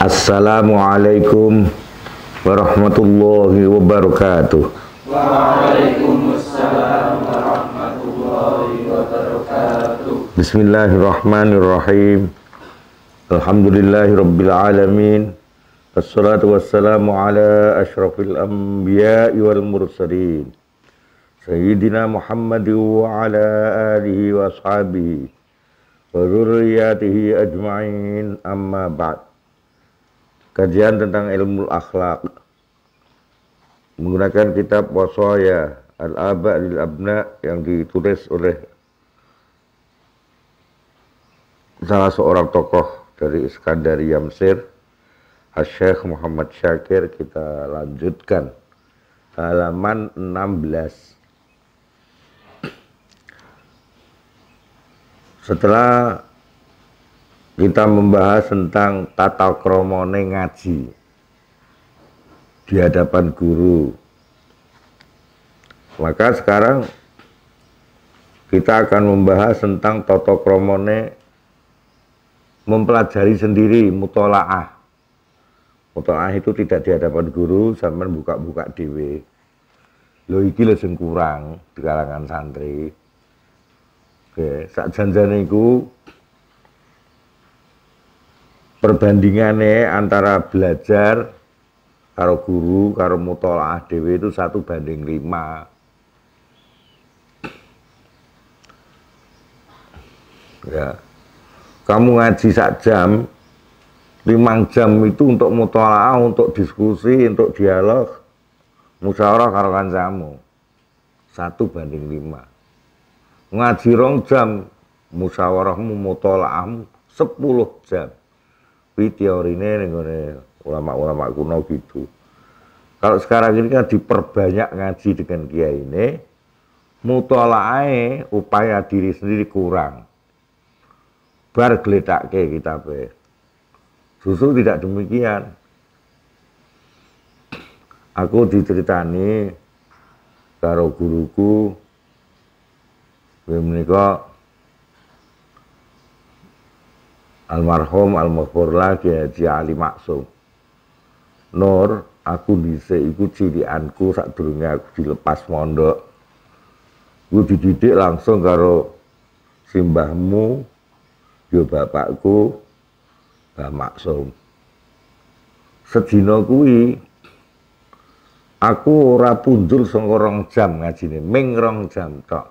Assalamualaikum warahmatullahi wabarakatuh. Waalaikumsalam warahmatullahi wabarakatuh. Bismillahirrahmanirrahim. Alhamdulillahirabbil alamin. Wassalatu wassalamu ala asyrafil anbiya'i wal mursalin. Sayyidina Muhammad wa ala alihi wa ashabihi wa dhurriyyatihi ajma'in amma ba'd. kajian tentang ilmu akhlak menggunakan kitab Wasaya Al-Aba lil Abna yang ditulis oleh salah seorang tokoh dari Iskandar Mesir Syekh Muhammad Syakir kita lanjutkan halaman 16 setelah kita membahas tentang tata kromone ngaji di hadapan guru. Maka sekarang kita akan membahas tentang tata kromone mempelajari sendiri mutolaah. Mutolaah itu tidak di hadapan guru sampai buka-buka dewe. Lo iki lo kurang di kalangan santri. Oke, saat janjane iku perbandingannya antara belajar karo guru karo mutolaah dewi itu satu banding lima ya kamu ngaji sak jam lima jam itu untuk mutolaah untuk diskusi untuk dialog musyawarah karo kamu satu banding lima ngaji rong jam musyawarahmu mutolaahmu sepuluh jam tapi teorine ulama-ulama kuno gitu. Kalau sekarang ini kan diperbanyak ngaji dengan kiai ini, mutolae upaya diri sendiri kurang. Bar ke kita be. Susu tidak demikian. Aku diceritani karo guruku, menikah almarhum almarhum lagi ya, Haji Ali Maksum Nur aku bisa iku cilianku saat dulunya aku dilepas mondok aku dididik langsung karo simbahmu yo bapakku Mbah Maksum sedina kuwi aku ora punjul saka jam ngajine ming rong jam tok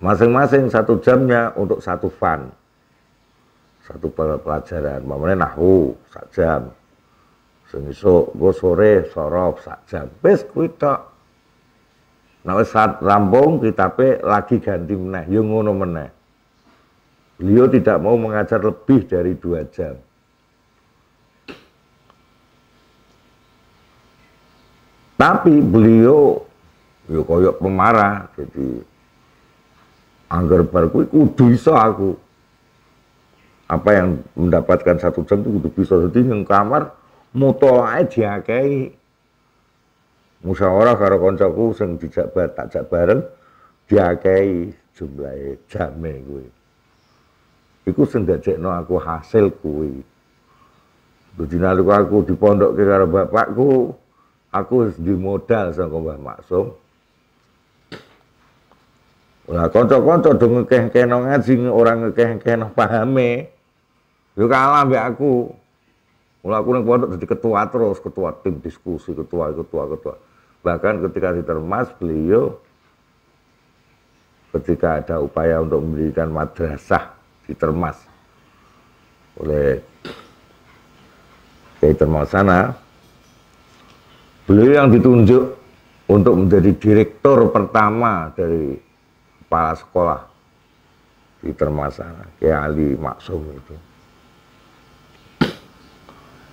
masing-masing satu jamnya untuk satu fan satu pelajaran mamane nahu sak jam sing esuk sore sorof sak jam wis kuwi tok nek wis rampung kitabe lagi ganti meneh yo ya ngono meneh beliau tidak mau mengajar lebih dari dua jam tapi beliau yo ya koyok pemarah jadi anggar bar kuwi kudu iso aku apa yang mendapatkan satu jam itu kudu bisa jadi yang kamar moto aja kayak musyawarah karo koncoku sing dijak jak bareng diakei jumlahe jame gue iku sing no aku hasil kuwi dadi nalika aku dipondokke karo bapakku aku di modal saka Mbah Maksum Lah kanca-kanca do ngekeh kenong ngaji orang ngekeh kenong pahame. Yo kalah mbek aku. Mula aku nang pondok jadi ketua terus, ketua tim diskusi, ketua, ketua, ketua. Bahkan ketika di Termas beliau ketika ada upaya untuk memberikan madrasah di Termas oleh Kiai Termas beliau yang ditunjuk untuk menjadi direktur pertama dari kepala sekolah di Termasana, Kiai Ali Maksum itu.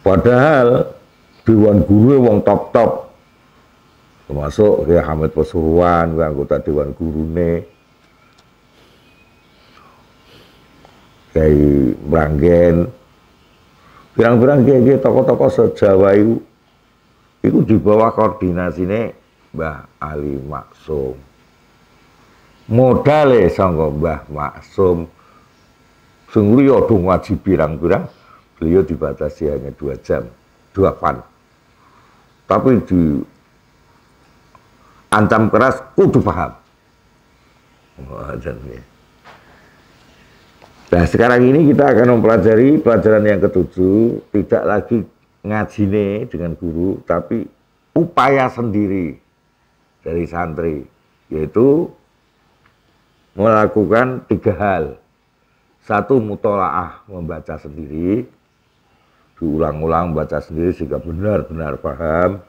Padahal dewan guru wong top-top. Termasuk ya Hamid Pasuruan, anggota dewan gurune. kayak Meranggen. Pirang-pirang kiai tokoh-tokoh sejawa itu itu di bawah koordinasine Mbah Ali Maksum. Modale sanggup Mbah Maksum sungguh ya dong wajib pirang-pirang beliau dibatasi hanya dua jam, dua pan. Tapi di antam keras, kudu paham. Oh, ya. Nah sekarang ini kita akan mempelajari pelajaran yang ketujuh, tidak lagi ngajine dengan guru, tapi upaya sendiri dari santri, yaitu melakukan tiga hal. Satu mutolaah membaca sendiri, diulang-ulang baca sendiri sehingga benar-benar paham.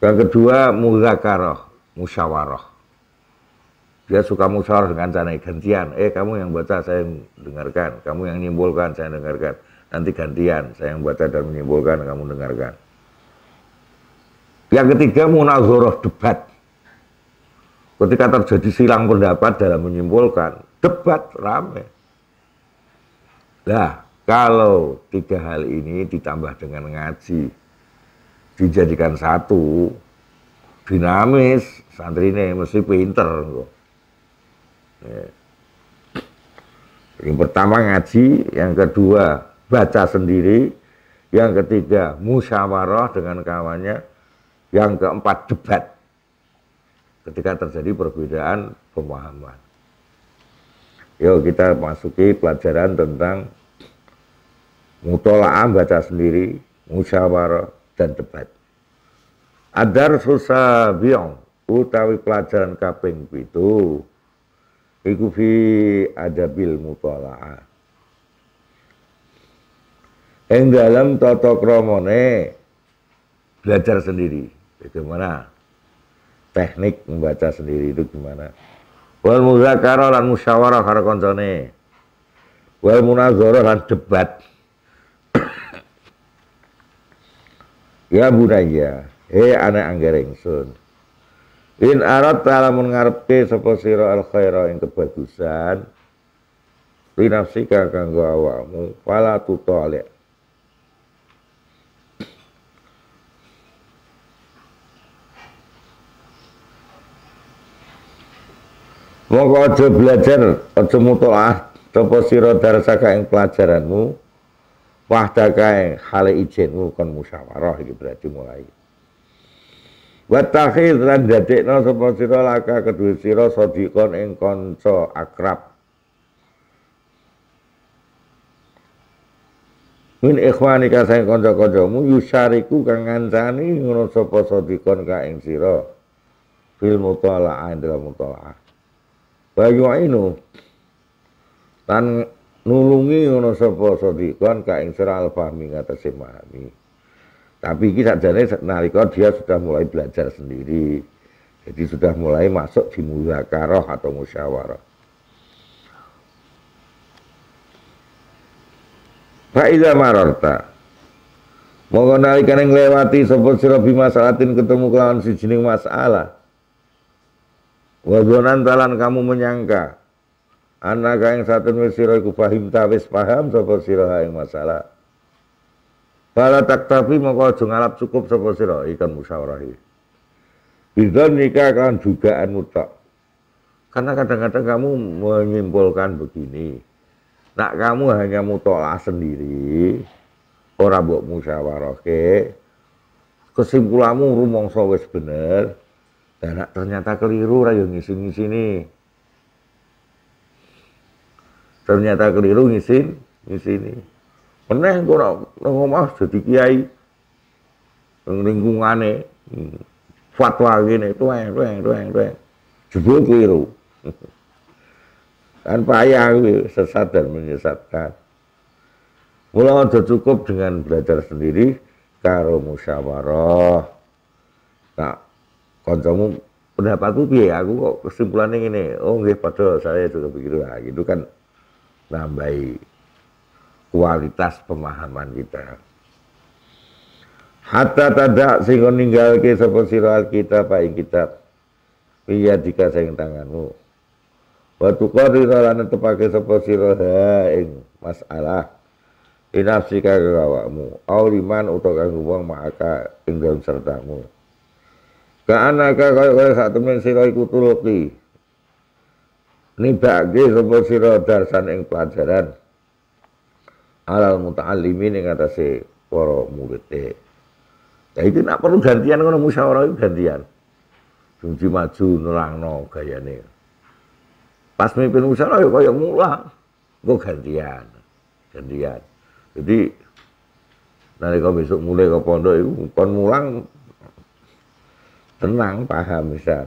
Yang kedua muzakarah, musyawarah. Dia suka musyawarah dengan cara gantian. Eh kamu yang baca saya yang dengarkan, kamu yang menyimpulkan saya yang dengarkan. Nanti gantian saya yang baca dan menyimpulkan kamu dengarkan. Yang ketiga munazoroh debat. Ketika terjadi silang pendapat dalam menyimpulkan, debat rame. Nah, kalau tiga hal ini ditambah dengan ngaji, dijadikan satu, dinamis, santri ini mesti pinter. Ya. Yang pertama ngaji, yang kedua baca sendiri, yang ketiga musyawarah dengan kawannya, yang keempat debat ketika terjadi perbedaan pemahaman. Yuk kita masuki pelajaran tentang mutola'ah baca sendiri, musyawarah, dan debat. Adar susah biang, utawi pelajaran kaping itu, iku fi adabil mutola'ah. Yang dalam tata kromone, belajar sendiri, bagaimana? Teknik membaca sendiri itu gimana? Wal muzakarah lan musyawarah karo koncone. Wal munazarah lan debat. Ya bunaya, he anak anggareng sun. In arat ta'alamun ngarepke sapa sira al khaira ing kebagusan. Linafsika kanggo awakmu pala tutolek. Mongko aja belajar, aja mutolaah sapa sira darsaka ing pelajaranmu wahda kae hale izin oh, kon musyawarah iki berarti mulai wa takhil lan dadekno sapa sira laka kedue sira sadikon ing kanca akrab min ikhwani ka sing kanca-kancamu yusariku kang ngancani ngono sapa sadikon ka ing sira fil mutala'ah dalam mutala'ah wa yu'inu lan nulungi ono sapa sodikon ka ing sira alfahmi ngatasi mahami tapi iki sajane nalika dia sudah mulai belajar sendiri jadi sudah mulai masuk di muzakarah atau musyawarah Fa'idha marorta Monggo nalikan yang lewati sebut sira masalatin ketemu kelawan jening masalah. Wadonan talan kamu menyangka anak yang satu wis sira iku fahim paham sapa sira yang masalah Bala tak tapi mongko aja ngalap cukup sapa sira ikan musyawarah Bisa nikah kan dugaan mutak. Karena kadang-kadang kamu menyimpulkan begini. Nak kamu hanya mutolah sendiri, orang buat musyawarah ke, kesimpulanmu rumong wis bener, dan nak ternyata keliru rayu ngisi ngisi-ngisini ternyata keliru ngisin ngisini pernah engkau nak omah jadi kiai lingkungan nih, fatwa ngene tuang tuang tuang tuang, jebul keliru kan payah sesat dan menyesatkan Mula ada cukup dengan belajar sendiri karo musyawarah. Nah, kancamu pendapatku piye aku kok kesimpulannya ini oh nggih padahal saya juga begitu lah, gitu kan nambahi kualitas pemahaman kita. Hatta tidak sehingga ninggal ke sapa sira kita pakai kitab. Iya jika sing tanganmu. Watu qari lan tepake sapa sira ha ing masalah. Inafsika kawakmu, Auliman liman utawa kanggo wong maka ing dalem sertamu. Ka anaka kaya kaya sak temen sira iku tuluki nibake sapa sira darsan ing pelajaran alal muta'allimin kata atase para murid Ya itu nak perlu gantian ngono musyawarah itu gantian. Sungji maju nerangno gayane. Pas mimpin musyawarah ya kaya mulang. gue gantian. Gantian. Jadi kau besok mulai ke pondok itu kon mulang tenang paham bisa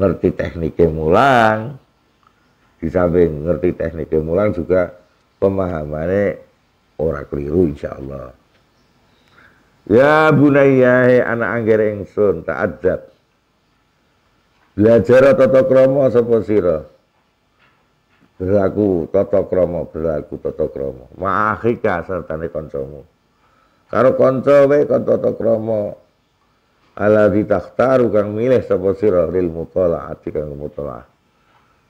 ngerti tekniknya mulang di samping ngerti teknik mulang juga pemahamannya ora keliru insya Allah ya bunayya anak angger ingsun tak adab belajar tata krama sapa sira berlaku tata krama berlaku tata krama ma'akhika sertane kancamu karo kanca wae kan tata krama ala ditakhtaru kang milih sapa sira lil mutalaati kang mutalaah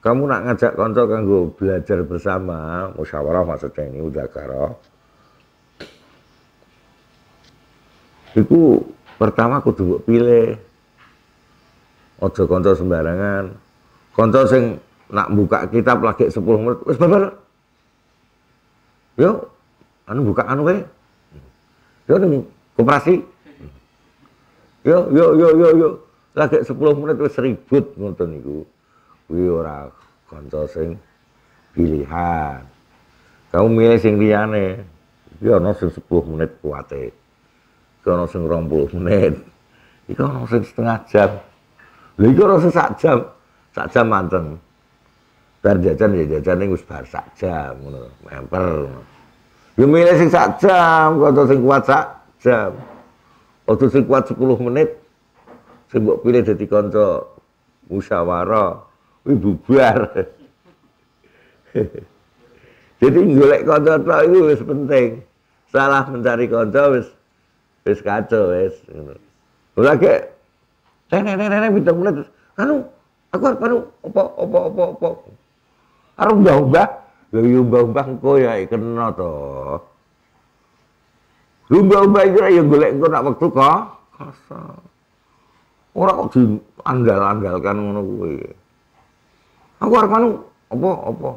kamu nak ngajak kanca kanggo belajar bersama musyawarah maksudnya ini udah karo itu pertama aku duduk pilih ojo konsol sembarangan Konsol sing nak buka kitab lagi sepuluh menit wis babar yo anu buka anu we yo ning koperasi yo yo yo yo yo lagi 10 menit wis ribut ngoten niku kuwi ora kanca sing pilihan kamu milih sing liyane iki ana sing 10 menit kuwate iki ana sing 20 menit iki ana sing setengah jam lha iki ana sak jam sak jam manten bar jajan ya jajan ning wis bar sak jam ngono memper yo milih sing sak jam kanca sing kuat sak jam Ojo sing kuat 10 menit sing mbok pilih dadi kanca musyawarah kuwi bubar. Jadi golek kanca tok iku wis penting. Salah mencari kanca wis wis kacau wis ngono. Ora kek tenek-tenek bidang menit anu aku harus anu opo opo opo opo, Arep mbah-mbah, lho yo iya mbah-mbah engko ya kena to. Lumba-lumba itu ya golek engko nak wektu kok kosong. Ora kok diandal-andalkan ngono kuwi. Aku arep anu apa apa.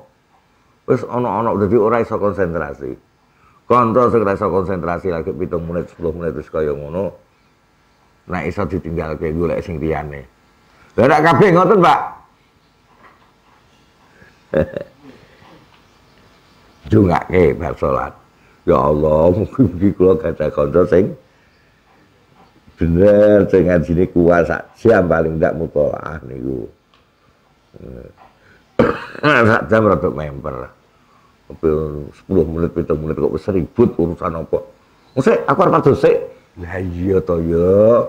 Wis ono, ono dadi ora iso konsentrasi. kontrol segera ora iso konsentrasi lagi 7 menit 10 menit terus kaya ngono. Nek iso ditinggalke golek sing liyane. Lah nek kabeh ngoten, Pak. Dungake bar salat. Ya Allah, mungkin mugi kula gadah kanca sing bener dengan sini kuasa siapa, paling ndak mutolaah niku. Hmm. Nah, sak jam rada member, Tapi 10 menit, 7 menit kok wis ribut urusan apa. Musik aku arep padha sik. Lah iya to ya.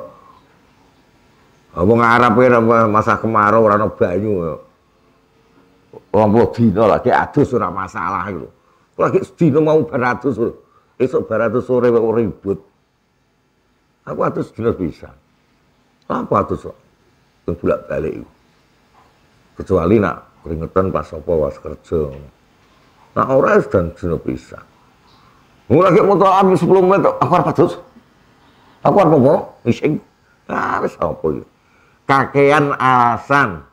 Wong Arab kira masa kemarau ora ono banyu. 20 dina lagi adus ora masalah lho. Lagi dino mau baratus Esok baratus sore kok ribut. Aku atus dino bisa. aku atus kok? Bolak-balik. Kecuali nak keringetan pas apa was kerja nah itu dan jenuh bisa Mau lagi motor habis 10 menit, aku harus terus. Aku harus apa? ngising. Nah, harus apa ya? Kakean alasan.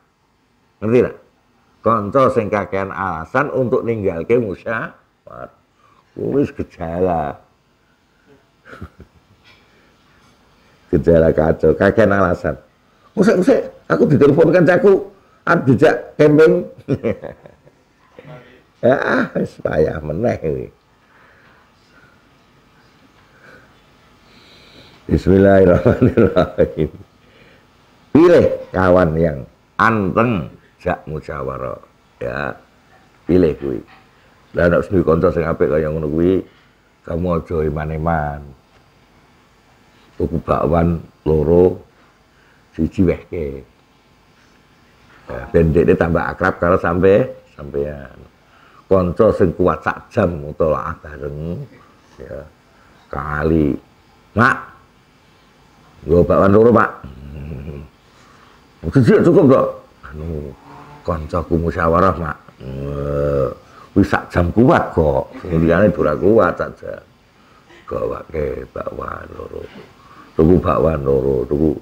Ngerti tak? Kanca sing kakean alasan untuk ninggal ke Musa, Wis gejala. gejala kacau, kakean alasan. Musa Musa, aku ditelepon cakuk. Arep kan dijak kemping ya ah wis meneh Bismillahirrahmanirrahim. Pilih kawan yang anteng jak musyawarah ya. Pilih kuwi. Lah nek sing kanca sing apik kaya ngono kuwi kamu aja iman-iman. Tuku bakwan loro siji wehke ya, bendik ini tambah akrab kalau sampai sampean konco sing kuat sak jam mutolaah bareng ya kali mak gue bakwan loro pak Sejak cukup kok. Anu, konco musyawarah mak. Wis sak jam kuat kok. kemudian itu kuat sak jam. pakai bakwan loro. tunggu bakwan loro, tunggu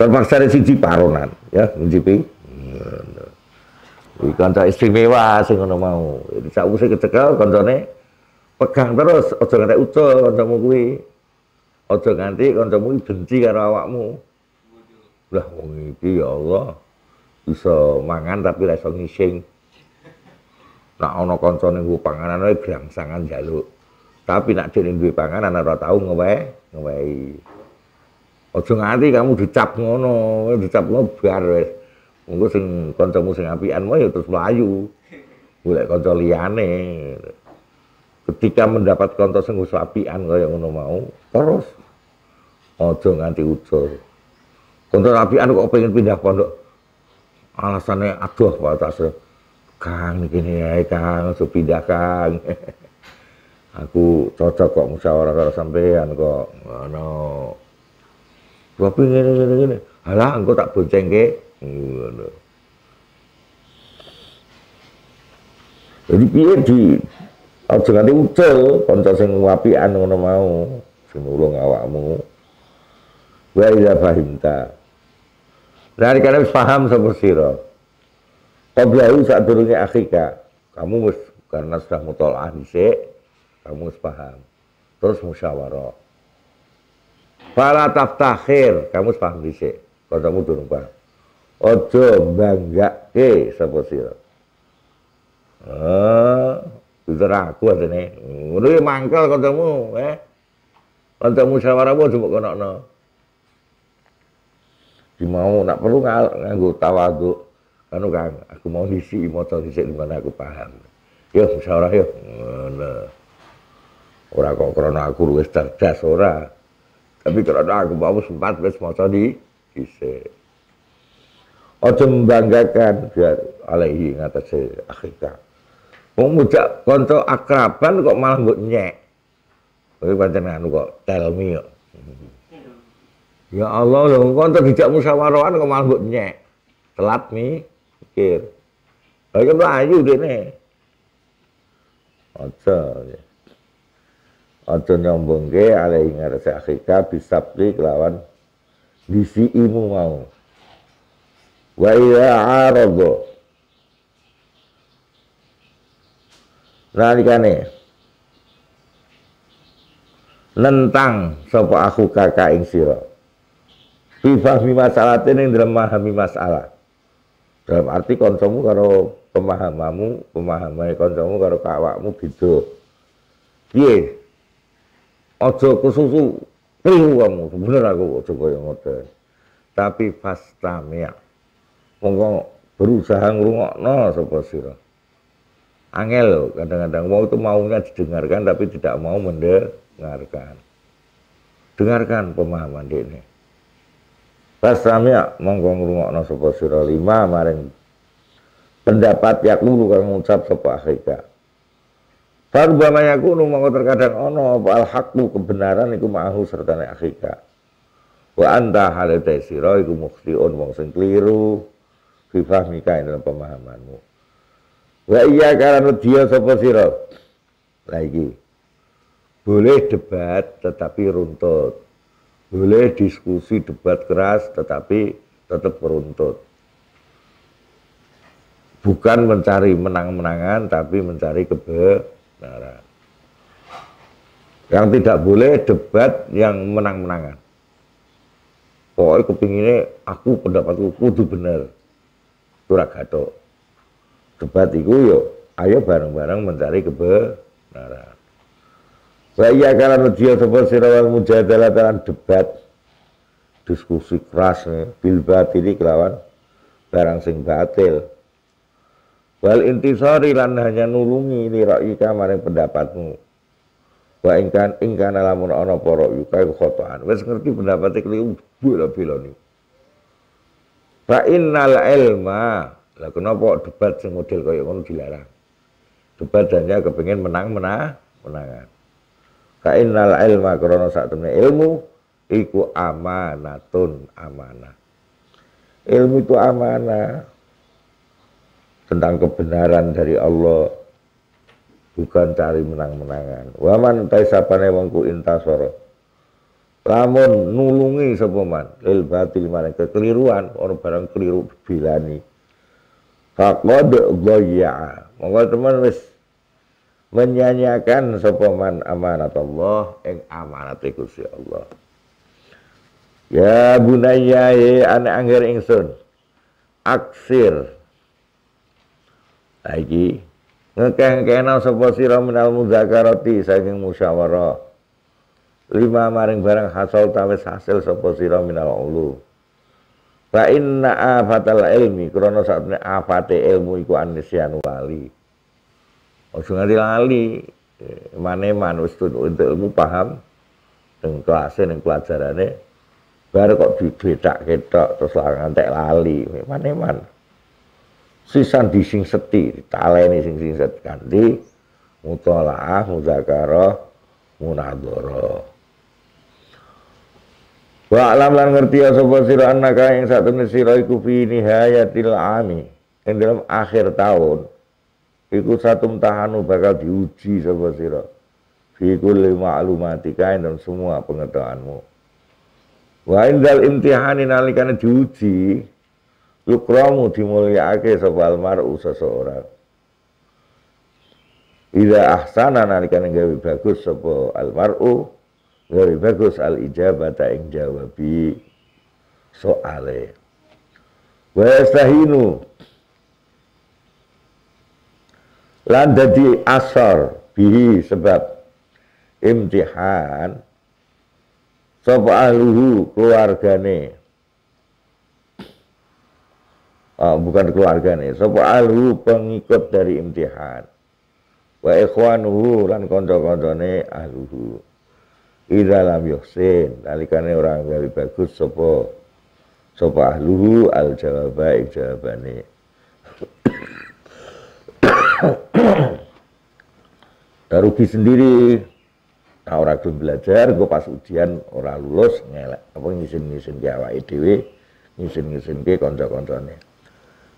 Terpaksa siji paronan ya, mencipi. Iki kanca istimewa sing ngono mau. Sakwise kecekel kancane pegang terus aja nganti ucul kancamu kuwi. Aja nganti kancamu benci karo awakmu. Lah wong iki ya Allah bisa mangan tapi ra iso ngising. Nak ana kancane nggo panganan wae grangsangan jaluk. Tapi nak dhewe duwe panganan ora tau ngewe, ngewehi. Aja nganti kamu dicap ngono, dicap ngobar wis. Engko sing kancamu sing apian mau ya terus melayu Golek kanca liyane. Ketika mendapat kanca sing wis apian kaya ngono mau, terus aja nganti ujur. Kanca apian kok pengen pindah pondok. Alasannya aduh Pak Tasro. Kang gini ya Kang, so pindah Kang. Aku cocok kok musyawarah karo sampean kok. Ngono. Tapi ngene ngene ngene. Alah engko tak boncengke jadi piye di aja nganti ucul kanca sing apian ngono mau sing nulung awakmu. Wa ila fahimta. Nalika wis paham sapa sira. Qablahu sadurunge akhika. Kamu wis karena sudah mutolaah dhisik, kamu wis paham. Terus musyawarah. Fala taftakhir, kamu wis paham dhisik. Kancamu durung paham. Ojo bangga ke sapa sira. ah jujur aku atene. Ngono ki ya mangkel kancamu, eh. Kancamu sawaramu coba mbok konokno. Di mau nak perlu nganggo tawadhu. Anu Kang, aku mau moto maca di mana aku paham. Yo musyawarah yo. Ngono. Ora kok krana aku wis cerdas ora. Tapi krana aku mau sempat wis maca di dhisik. Ojo membanggakan biar alaihi si akhika. Wong mujak konco akraban kok malah mbok nyek. Kowe pancen anu kok tell me kok. Ya Allah lho konco dijak musyawarahan kok malah mbok nyek. Telat mi pikir. Kayak mlayu dene. Ojo. Ojo ya. nyombongke alaihi si akhika bisabri kelawan disiimu mau wa idza aradu nalikane nentang sapa aku kakak ing sira fi fahmi masalatin ing dalam memahami masalah dalam arti konsumu karo pemahamamu pemahamane konsumu karo kawakmu beda piye aja kususu kliru kamu bener aku aja kaya ngoten tapi fastamia mongko berusaha ngrungokno sapa sira angel kadang-kadang wong itu maunya didengarkan tapi tidak mau mendengarkan dengarkan pemahaman ini monggong mongko ngrungokno sapa sira lima maring pendapat yakulu kang ngucap sapa akhika. Farbama yakunu mongko terkadang ono apa al haqu kebenaran iku ma'ahu serta akhika. Wa anta halatai sira iku mukhtiun wong sing keliru ini dalam pemahamanmu. Wa iya karena dia sapa siro Lagi. Boleh debat tetapi runtut. Boleh diskusi debat keras tetapi tetap runtut Bukan mencari menang-menangan tapi mencari kebenaran. Yang tidak boleh debat yang menang-menangan. Pokoknya kepinginnya aku pendapatku kudu bener. Surakato Debat itu yo ya, ayo bareng-bareng mencari kebenaran. Saya karena dia sebab sirawan mujadalah dalam debat diskusi keras bil ini kelawan barang sing batil. Wal intisari lan hanya nulungi ini ra'yika maring pendapatmu. Wa ingkan ingkana alamun ana para yuka khotoan. Wis ngerti pendapat keliru bela-bela niku. Fa innal ilma. Lah kenapa debat sing model kaya ngono dilarang? Debat hanya kepengin menang menang menangan. Fa innal ilma krana sak temne ilmu iku amanatun amanah. Ilmu itu amanah tentang kebenaran dari Allah bukan cari menang-menangan. Waman taisapane wongku intasoro lamun nulungi sapa man lil batil maring kekeliruan orang barang keliru bilani faqad dhayya monggo teman wis menyanyiakan sapa man amanat Allah ing amanat Gusti Allah ya bunayya ye anak angger ingsun aksir lagi ngekeh-ngekehna sapa sira minal muzakarati saking musyawarah lima maring barang hasil tawes hasil sapa sira minal ulu Fa inna afatal ilmi krana satune afate ilmu iku anisyan wali. Ojo nganti lali mane manus untuk ilmu paham teng kelasé ning pelajarane Baru kok dibedak ketok terus ngantek lali mane man. Sisan dising seti ditaleni sing sing set kanthi mutolaah muzakarah munadharah Wa alam lan ngerti ya sapa sira annaka ing satemene sira iku fi nihayatil ami ing dalam akhir tahun iku satu tahanu bakal diuji sapa sira fi kulli ma'lumatika dan semua pengetahuanmu. Wa indal imtihani nalikane diuji yukramu dimulyakake sapa almaru seseorang. Ida ahsana nalikane gawe bagus sapa almaru lebih bagus al tak ing jawabi soale. Wa yastahinu lan dadi asar bihi sebab imtihan sapa ahluhu keluargane oh, bukan keluargane sapa ahluhu pengikut dari imtihan wa ikhwanuhu lan kanca-kancane ahluhu Ida lam yuhsin nalikane orang gawe bagus sapa sapa ahluhu al jawaba ing jawabane rugi sendiri nah, ora gelem belajar engko pas ujian ora lulus ngelek apa ngisin-ngisin ki awake dhewe ngisin-ngisin ki kanca-kancane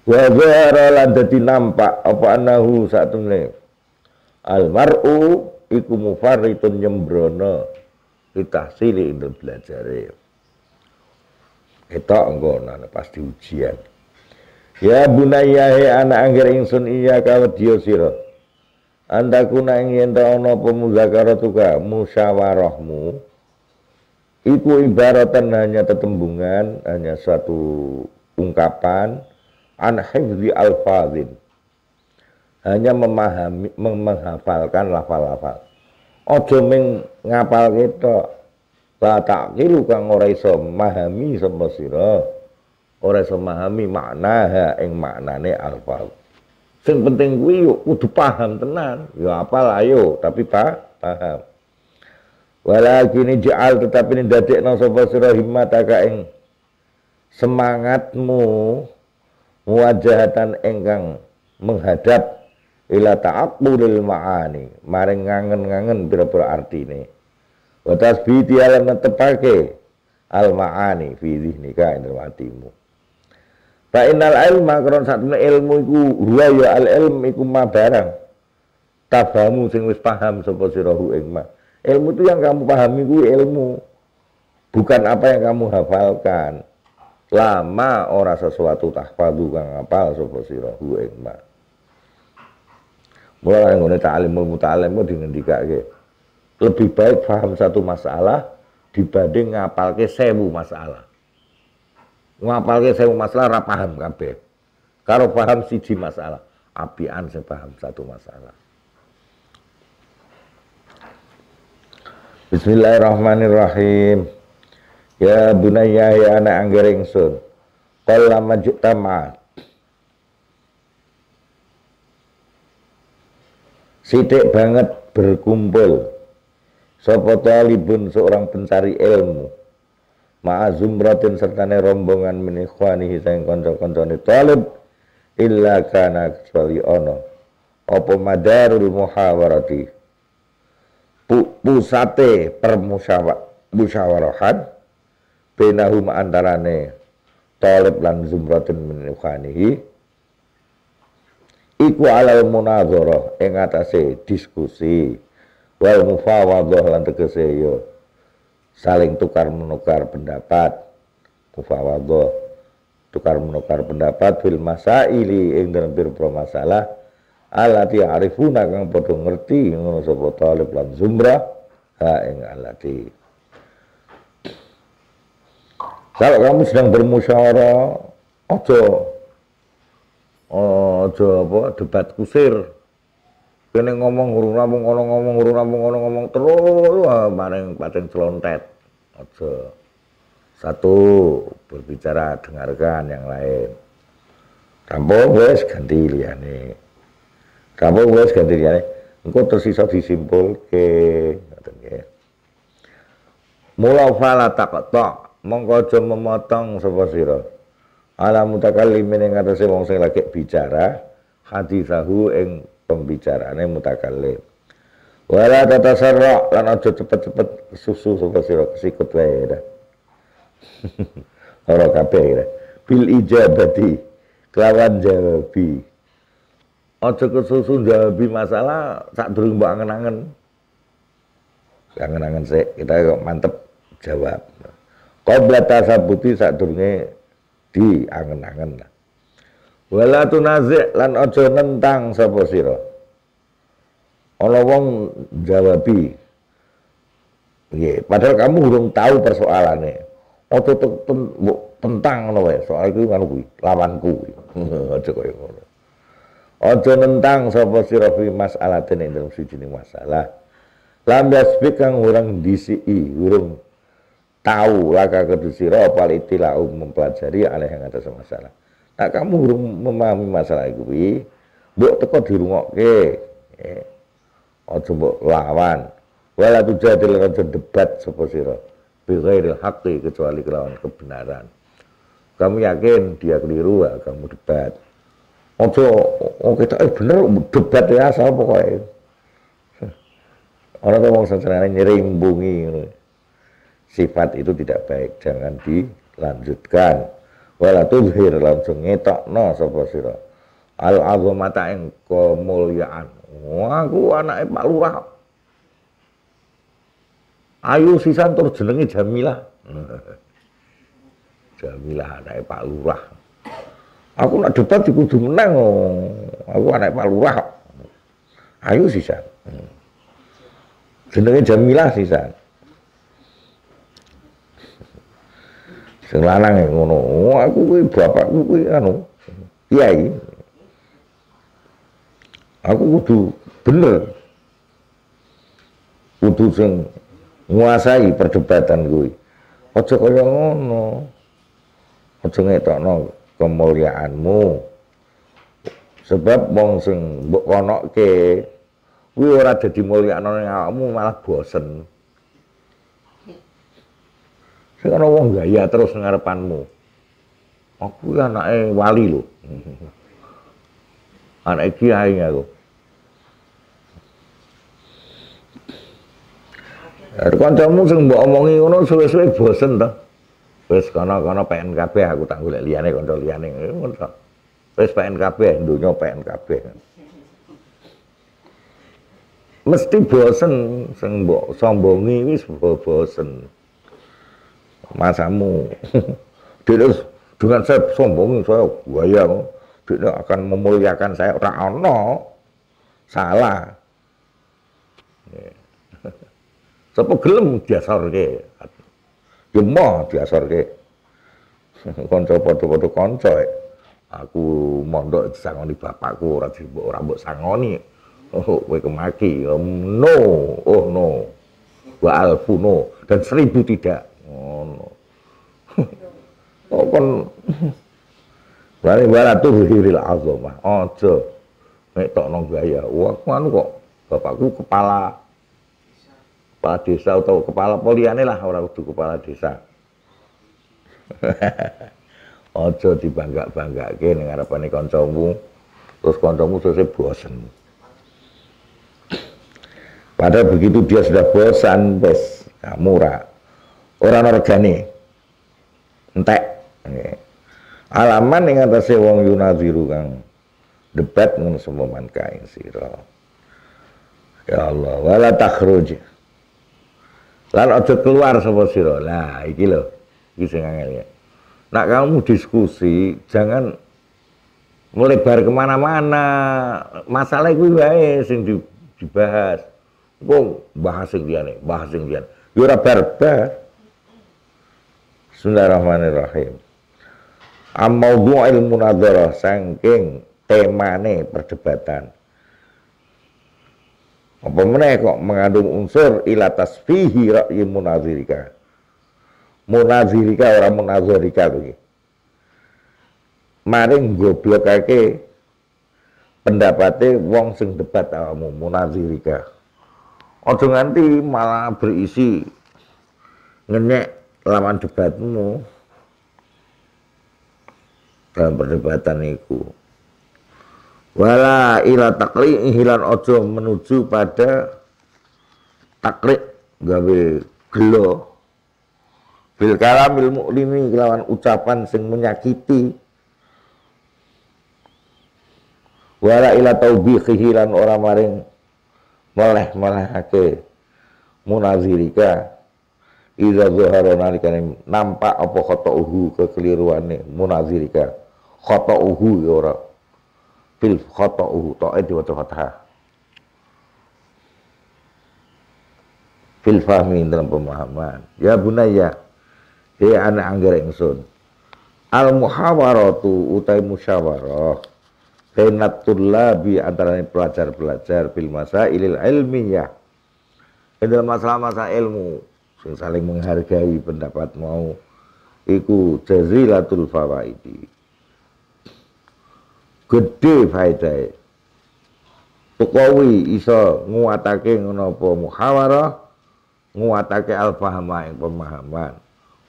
wa zahara lan dadi nampak apa anahu satemene al mar'u iku mufarritun nyembrono litahsili untuk belajar itu enggak nana pasti ujian ya bunaya he anak angger ingsun iya kau diusir. anda kuna ingin tahu no apa muzakaratuka musyawarahmu iku ibaratan hanya tetembungan hanya satu ungkapan an hifzi alfazin hanya memahami menghafalkan lafal-lafal aja ming ngapal kita la taqilu kang ora iso memahami sapa sira ora iso memahami makna ing maknane Alfa. sing penting kuwi yo kudu paham tenan yo apal ayo tapi pa, paham walakin ja'al tetapi ini ndadekno sapa sira himmataka ing semangatmu wajahatan engkang menghadap ila ta'aqqulil ma'ani maring ngangen-ngangen pira-pira artine wa tasbiti ala netepake al ma'ani fi dhihnika indal matimu fa innal ilma kron ini ilmu iku huwa ya al ilm iku ma barang tafamu sing wis paham sapa sirahu ing ilmu itu yang kamu pahami kuwi ilmu bukan apa yang kamu hafalkan lama ora sesuatu tahfadu kang apal sapa sirahu ing Mulai ngono ta'alimul muta'alim kok dingendikake. Lebih baik paham satu masalah dibanding ngapalke sewu masalah. Ngapalke sewu masalah ra paham kabeh. Karo paham siji masalah, apian saya paham satu masalah. Bismillahirrahmanirrahim. Ya bunayya ya anak Kalau ingsun. Qalla majtama'a Sidik banget berkumpul. Sopo talibun seorang pencari ilmu. Ma'azum ratin sertane rombongan menikwani hisang konco ni talib. Illa kana kecuali ono. Opo madarul muhawarati. Pu pusate permusyawarahan. Benahum antarane talib lan zumratin menikhwanihi iku alal munadharah ing atase diskusi wal mufawadhah lan tegese yo ya saling tukar menukar pendapat mufawadhah tukar menukar pendapat fil masaili ing dalam pira masalah alati arifuna kang padha ngerti ngono sapa talib lan zumrah ha ing alati kalau kamu sedang bermusyawarah ojo aja apa debat kusir kene ngomong urung rampung ngomong urung rampung kono ngomong terus paling paling celontet aja satu berbicara dengarkan yang lain rampung wes ganti liyane rampung wes ganti liyane engko tersisa disimpul ke ngoten nggih mula fala taqta mongko aja memotong sapa sira ala mutakallimin ing ngatasi wong sing lagi bicara hadisahu yang pembicaraannya mutakallim wala tatasarra lan aja cepet-cepet susu sapa sira kesikut wae ya ora kabeh ya bil ijabati kelawan jawabi aja kesusu jawabi masalah sak durung mbok angen-angen angen-angen sik kita kok mantep jawab Kau qabla tasabuti sak durunge di angen lah wala tunazik lan ojo nentang sapa sira ana wong jawabi Iya, padahal kamu belum tahu persoalannya. Ojo tentang ngono wae, soal iku ngono kuwi, lawanku. Aja kaya ngono. Aja nentang sapa sira fi mas'alatin ing dalam suci masalah. Lam yasbik kang urang disiki, urung tahu laka kedusira itilah um mempelajari aneh yang atas masalah nah kamu urung memahami masalah itu mbok teko di ke, eh. aja mbok lawan wala tujadil aja debat sapa sira bi ghairil kecuali kelawan kebenaran kamu yakin dia keliru ya kamu debat ojo oh kita eh bener debat ya asal pokoknya orang tuh mau senang nyiring gitu sifat itu tidak baik jangan dilanjutkan wala tuzhir langsung ngetokno sapa sira al azamata ing kemuliaan wah aku anake Pak Lurah ayu sisan tur jenenge Jamilah Jamilah anake Pak Lurah aku nak debat kudu menang aku anake Pak Lurah ayu sisan hmm. jenenge Jamilah sisan sing lanang ya, ngono oh, aku kuwi bapakku kuwi anu kiai aku kudu bener kudu sing nguasai perdebatan kuwi aja kaya ngono aja ngetokno kemuliaanmu sebab wong sing mbok konokke kuwi ora dadi mulyakno ning awakmu malah bosen Sing ana wong gaya terus ngarepanmu. Aku ya anake wali lho. anak kiai aku. Kancamu sing mbok omongi ngono suwe-suwe bosen ta. Wis kana-kana PNKB aku tak golek liyane kanca liyane ya ngono ta. Wis PNKB donya PNKB. Mesti bosen sing mbok sombongi wis bosen masamu. Dia dengan saya sombong, saya buaya. Dia akan memuliakan saya. Ra'ono. Salah. Iya. Sapa gelem jemoh Gemo sorge konco foto-foto konco Aku mondok sangoni bapakku ora bu rambut sangoni. Oh, we kemaki. Oh, no, oh no. Wa alfu dan seribu tidak ngono kok oh, kon Bani bala tuh hiril azamah. ojo nek nong gaya. Wah, anu kok bapakku kepala kepala desa atau kepala poliane lah orang itu kepala desa. ojo dibangga-banggake ning ngarepane kancamu. Terus kancamu selesai bosan. Padahal begitu dia sudah bosan, bes kamu Orang organik. Entek. Alaman yang atasnya wong yunaziru kang. Debat dengan semua mankain siro. Ya Allah, wala takhruj. Lan aja keluar semua siro. Lah, iki lho. Iki sing ya. Nak kamu diskusi, jangan melebar kemana-mana. Masalah itu wae sing dibahas. Wong bahas sing liyane, bahas sing liyane. Yo ya Bismillahirrahmanirrahim. Am ilmu munadharah saking temane perdebatan. Apa meneh kok mengandung unsur ila tasfihi ra'yi munadzirika. Munadzirika orang munadzirika kuwi. Maring goblokake pendapatnya wong sing debat awakmu munadzirika. Ojo nganti malah berisi ngenyek lawan debatmu dalam perdebatan itu wala ila takli hilan ojo menuju pada taklik gawe gelo bil ilmu lini lawan ucapan sing menyakiti wala ila taubi kehilan orang maring meleh melehake munazirika Iza zuhara nalikani nampak apa kata kekeliruan kekeliruane munazirika. uhu ya orang Fil kata khata'uhu ta'e diwaca fathah. Fil fahmi dalam pemahaman. Ya bunaya. Hei ya anak anggar sun Al muhawaratu utai musyawarah. Bainat bi antara pelajar-pelajar masa ilil ilmiyah. Dalam masalah-masalah ilmu sing saling menghargai pendapat mau iku jazilatul fawaidi gede faedahe pokowi iso nguatake ngono apa muhawarah nguatake al-fahma ing pemahaman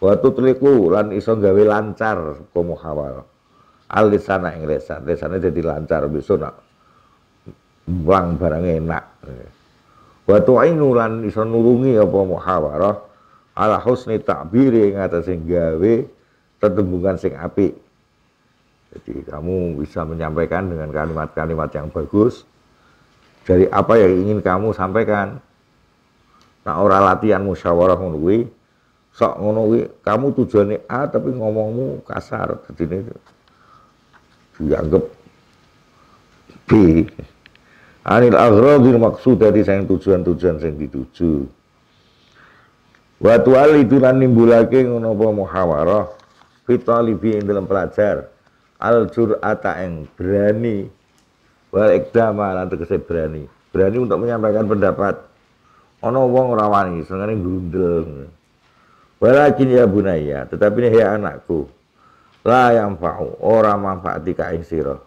wa tutliku lan iso gawe lancar saka muhawarah alisana lisana ing lisan lisane lancar besok nak bang barang enak wa tu'inu lan iso nulungi apa muhawarah ala husni ta'biri ing atase gawe tetembungan sing apik. Jadi kamu bisa menyampaikan dengan kalimat-kalimat yang bagus dari apa yang ingin kamu sampaikan. Nah, ora latihan musyawarah ngono sok ngono kamu tujuannya A tapi ngomongmu kasar, jadi ini dianggap B anil aghradil dari sang tujuan-tujuan sing dituju wa itu lan nimbulake ngono apa muhawarah fitalibi ing dalam pelajar al jur'ata ing berani wal ikdama lan tegese berani berani untuk menyampaikan pendapat ana wong ora wani senengane grundel walakin ya bunaya tetapi ini ya anakku la yang fa'u ora manfaati ka ing sirah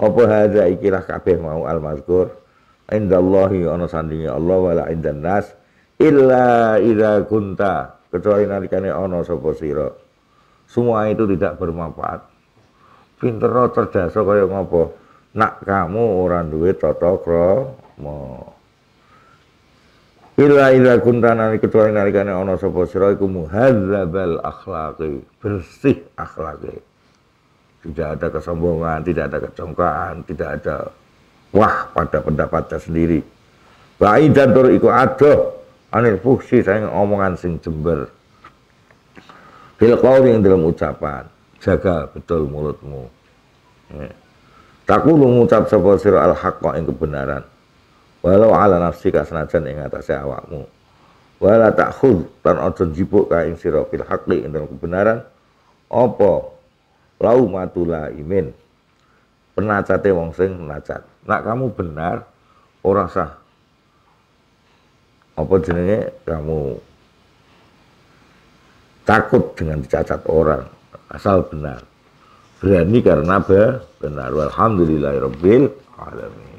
apa hadza ikilah kabeh mau al mazkur indallahi ana sandinge Allah wala indan nas illa ida kunta kecuali nalikane ana sapa sira semua itu tidak bermanfaat pinter cerdas kaya ngopo nak kamu orang duwe tata krama Ila kunta kuntana kecuali nalikane ana sapa sira iku muhadzabal akhlaqi bersih akhlaqi tidak ada kesombongan, tidak ada kecongkaan, tidak ada wah pada pendapatnya sendiri. Baik dan tur iku adoh anil fuksi saya omongan sing jember. Fil yang dalam ucapan, jaga betul mulutmu. Ya. takut lu ngucap sapa sira al haqqa ing kebenaran. Walau ala nafsi kasanajan ing atase awakmu. Wala takhud tan aja jipuk ka ing sira bil haqqi ing dalam kebenaran. Apa Lau matula imin penacate wong sing nacat. nak kamu benar ora sah apa jenenge kamu takut dengan dicacat orang asal benar berani karena benar walhamdulillahirabbil alamin